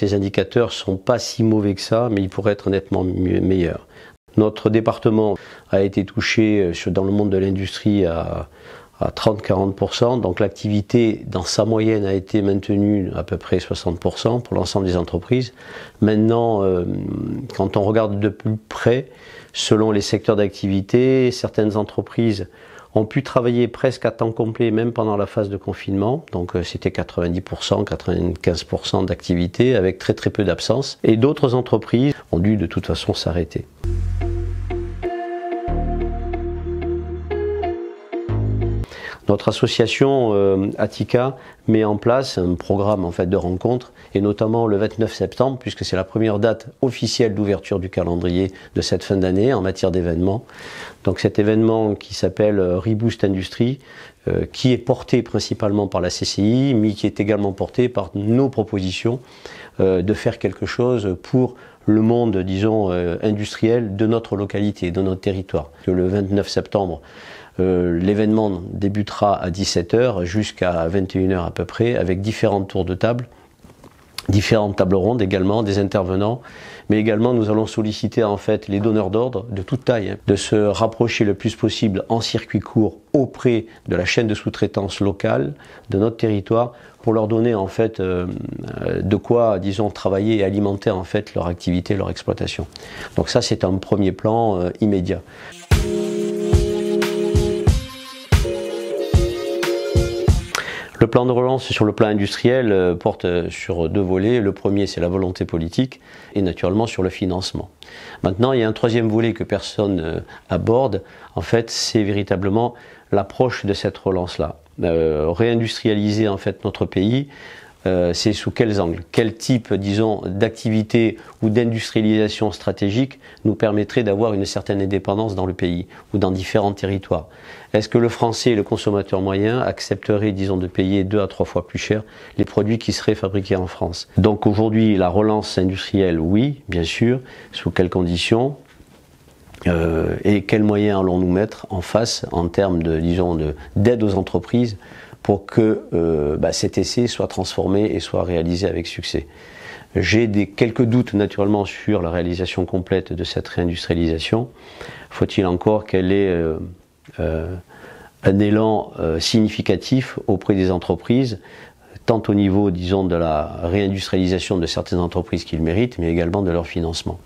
Les indicateurs sont pas si mauvais que ça, mais ils pourraient être nettement meilleurs. Notre département a été touché euh, dans le monde de l'industrie à, à 30-40%. Donc l'activité dans sa moyenne a été maintenue à peu près 60% pour l'ensemble des entreprises. Maintenant, euh, quand on regarde de plus près, selon les secteurs d'activité, certaines entreprises ont pu travailler presque à temps complet, même pendant la phase de confinement. Donc euh, c'était 90%, 95% d'activité avec très très peu d'absence. Et d'autres entreprises ont dû de toute façon s'arrêter. Notre association euh, met en place un programme en fait de rencontres et notamment le 29 septembre puisque c'est la première date officielle d'ouverture du calendrier de cette fin d'année en matière d'événements. Donc cet événement qui s'appelle euh, Reboost Industrie euh, qui est porté principalement par la CCI mais qui est également porté par nos propositions euh, de faire quelque chose pour le monde, disons, industriel de notre localité, de notre territoire. Le 29 septembre, euh, l'événement débutera à 17h jusqu'à 21h à peu près avec différents tours de table, différentes tables rondes également, des intervenants, mais également nous allons solliciter en fait les donneurs d'ordre de toute taille hein, de se rapprocher le plus possible en circuit court auprès de la chaîne de sous-traitance locale de notre territoire pour leur donner en fait euh, euh, de quoi disons travailler et alimenter en fait leur activité, leur exploitation. Donc ça c'est un premier plan immédiat. plan de relance sur le plan industriel euh, porte euh, sur deux volets. Le premier, c'est la volonté politique et naturellement sur le financement. Maintenant, il y a un troisième volet que personne n'aborde. Euh, en fait, c'est véritablement l'approche de cette relance-là. réindustrialiser en fait notre pays euh, c'est sous quels angles, quel type, disons, d'activité ou d'industrialisation stratégique nous permettrait d'avoir une certaine indépendance dans le pays ou dans différents territoires. Est-ce que le français, le consommateur moyen, accepterait, disons, de payer deux à trois fois plus cher les produits qui seraient fabriqués en France Donc aujourd'hui, la relance industrielle, oui, bien sûr. Sous quelles conditions euh, et quels moyens allons-nous mettre en face en termes de, disons, d'aide aux entreprises pour que euh, bah, cet essai soit transformé et soit réalisé avec succès. J'ai des, quelques doutes naturellement sur la réalisation complète de cette réindustrialisation. Faut-il encore qu'elle ait euh, un élan significatif auprès des entreprises, tant au niveau, disons, de la réindustrialisation de certaines entreprises qu'ils méritent, mais également de leur financement.